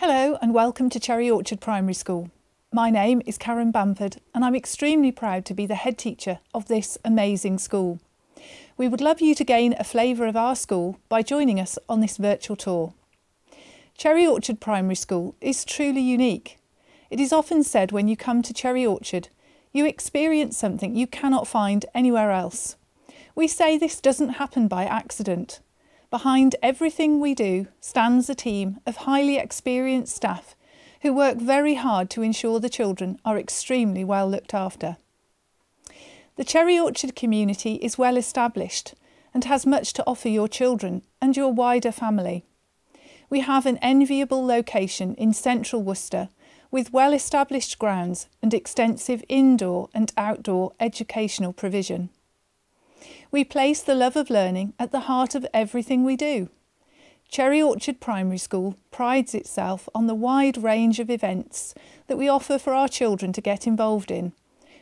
Hello and welcome to Cherry Orchard Primary School. My name is Karen Bamford and I'm extremely proud to be the head teacher of this amazing school. We would love you to gain a flavour of our school by joining us on this virtual tour. Cherry Orchard Primary School is truly unique. It is often said when you come to Cherry Orchard, you experience something you cannot find anywhere else. We say this doesn't happen by accident. Behind everything we do stands a team of highly experienced staff who work very hard to ensure the children are extremely well looked after. The Cherry Orchard community is well established and has much to offer your children and your wider family. We have an enviable location in central Worcester with well established grounds and extensive indoor and outdoor educational provision. We place the love of learning at the heart of everything we do. Cherry Orchard Primary School prides itself on the wide range of events that we offer for our children to get involved in,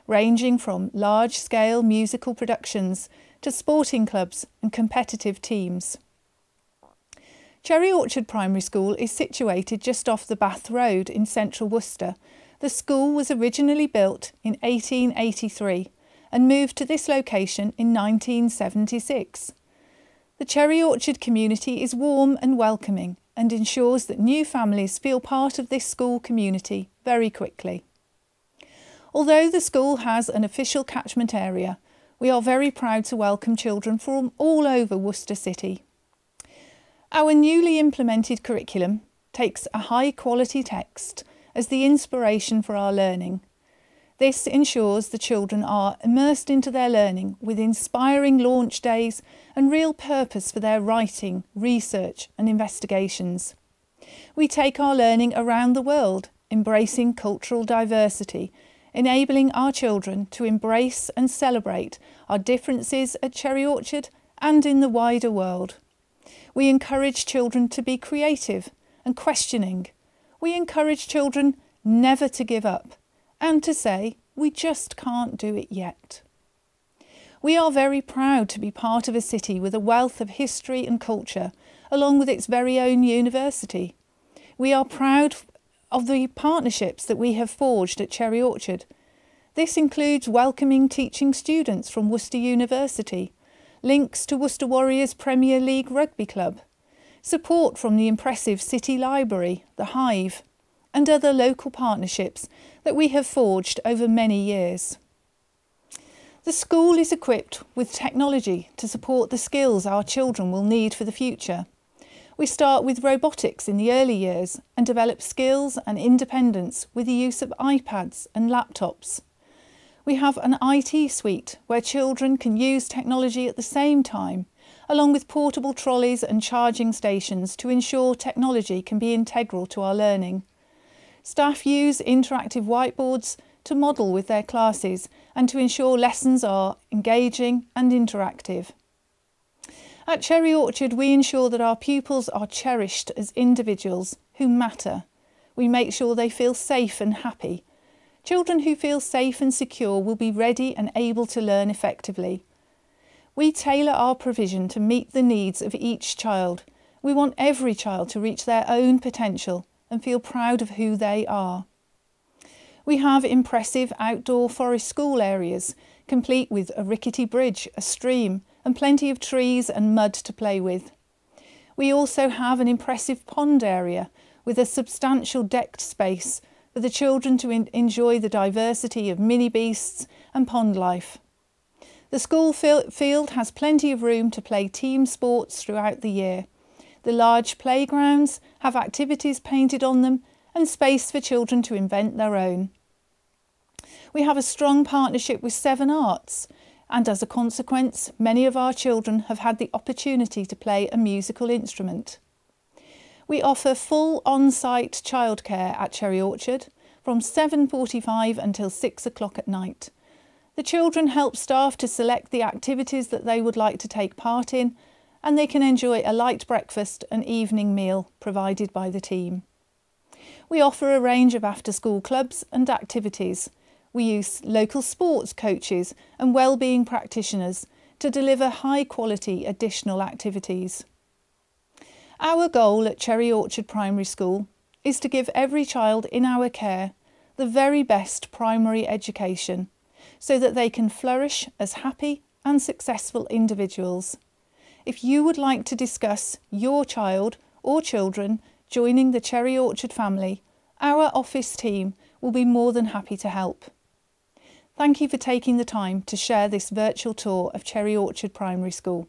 ranging from large scale musical productions to sporting clubs and competitive teams. Cherry Orchard Primary School is situated just off the Bath Road in central Worcester. The school was originally built in 1883 and moved to this location in 1976. The Cherry Orchard community is warm and welcoming and ensures that new families feel part of this school community very quickly. Although the school has an official catchment area, we are very proud to welcome children from all over Worcester City. Our newly implemented curriculum takes a high quality text as the inspiration for our learning this ensures the children are immersed into their learning with inspiring launch days and real purpose for their writing, research and investigations. We take our learning around the world, embracing cultural diversity, enabling our children to embrace and celebrate our differences at Cherry Orchard and in the wider world. We encourage children to be creative and questioning. We encourage children never to give up and to say, we just can't do it yet. We are very proud to be part of a city with a wealth of history and culture, along with its very own university. We are proud of the partnerships that we have forged at Cherry Orchard. This includes welcoming teaching students from Worcester University, links to Worcester Warriors Premier League Rugby Club, support from the impressive City Library, The Hive, and other local partnerships that we have forged over many years. The school is equipped with technology to support the skills our children will need for the future. We start with robotics in the early years and develop skills and independence with the use of iPads and laptops. We have an IT suite where children can use technology at the same time, along with portable trolleys and charging stations to ensure technology can be integral to our learning. Staff use interactive whiteboards to model with their classes and to ensure lessons are engaging and interactive. At Cherry Orchard, we ensure that our pupils are cherished as individuals who matter. We make sure they feel safe and happy. Children who feel safe and secure will be ready and able to learn effectively. We tailor our provision to meet the needs of each child. We want every child to reach their own potential and feel proud of who they are. We have impressive outdoor forest school areas, complete with a rickety bridge, a stream, and plenty of trees and mud to play with. We also have an impressive pond area with a substantial decked space for the children to enjoy the diversity of mini beasts and pond life. The school field has plenty of room to play team sports throughout the year. The large playgrounds have activities painted on them and space for children to invent their own. We have a strong partnership with Seven Arts, and as a consequence, many of our children have had the opportunity to play a musical instrument. We offer full on-site childcare at Cherry Orchard from 7.45 until 6 o'clock at night. The children help staff to select the activities that they would like to take part in and they can enjoy a light breakfast and evening meal provided by the team. We offer a range of after school clubs and activities. We use local sports coaches and wellbeing practitioners to deliver high quality additional activities. Our goal at Cherry Orchard Primary School is to give every child in our care the very best primary education so that they can flourish as happy and successful individuals. If you would like to discuss your child or children joining the Cherry Orchard family, our office team will be more than happy to help. Thank you for taking the time to share this virtual tour of Cherry Orchard Primary School.